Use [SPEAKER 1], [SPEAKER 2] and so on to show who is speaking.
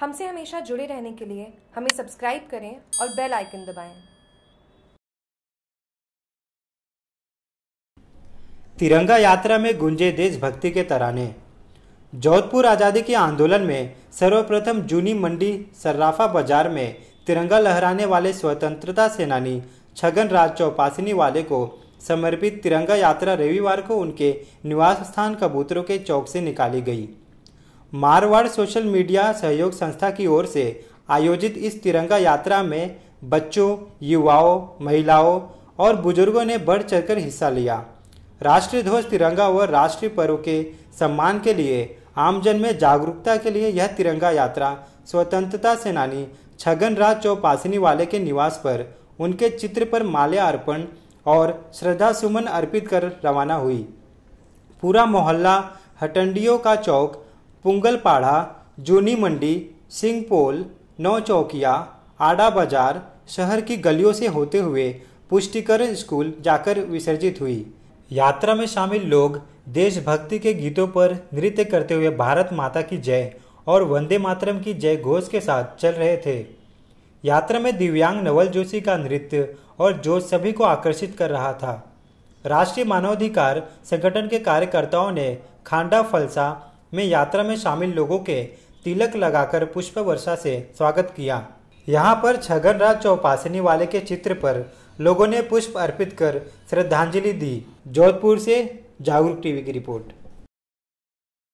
[SPEAKER 1] हमसे हमेशा जुड़े रहने के लिए हमें सब्सक्राइब करें और बेल आइकन दबाएं। तिरंगा यात्रा में गुंजे देशभक्ति के तराने जोधपुर आज़ादी के आंदोलन में सर्वप्रथम जूनी मंडी सर्राफा बाजार में तिरंगा लहराने वाले स्वतंत्रता सेनानी छगन राज चौपासनी वाले को समर्पित तिरंगा यात्रा रविवार को उनके निवास स्थान कबूतरों के चौक से निकाली गई मारवाड़ सोशल मीडिया सहयोग संस्था की ओर से आयोजित इस तिरंगा यात्रा में बच्चों युवाओं महिलाओं और बुजुर्गों ने बढ़ चढ़कर हिस्सा लिया राष्ट्रीय ध्वज तिरंगा व राष्ट्रीय पर्व के सम्मान के लिए आमजन में जागरूकता के लिए यह तिरंगा यात्रा स्वतंत्रता सेनानी छगन राज चौपासनी वाले के निवास पर उनके चित्र पर माल्या अर्पण और श्रद्धा सुमन अर्पित कर रवाना हुई पूरा मोहल्ला हटंडियों का चौक पुंगलपाड़ा जूनी मंडी सिंहपोल नौ चौकिया आडा बाजार शहर की गलियों से होते हुए पुष्टिकरण स्कूल जाकर विसर्जित हुई यात्रा में शामिल लोग देशभक्ति के गीतों पर नृत्य करते हुए भारत माता की जय और वंदे मातरम की जय घोष के साथ चल रहे थे यात्रा में दिव्यांग नवल जोशी का नृत्य और जोश सभी को आकर्षित कर रहा था राष्ट्रीय मानवाधिकार संगठन के कार्यकर्ताओं ने खांडा फलसा में यात्रा में शामिल लोगों के तिलक लगाकर पुष्प वर्षा से स्वागत किया यहाँ पर छगनराज चौपासनी वाले के चित्र पर लोगों ने पुष्प अर्पित कर श्रद्धांजलि दी जोधपुर से जागरूक टीवी की रिपोर्ट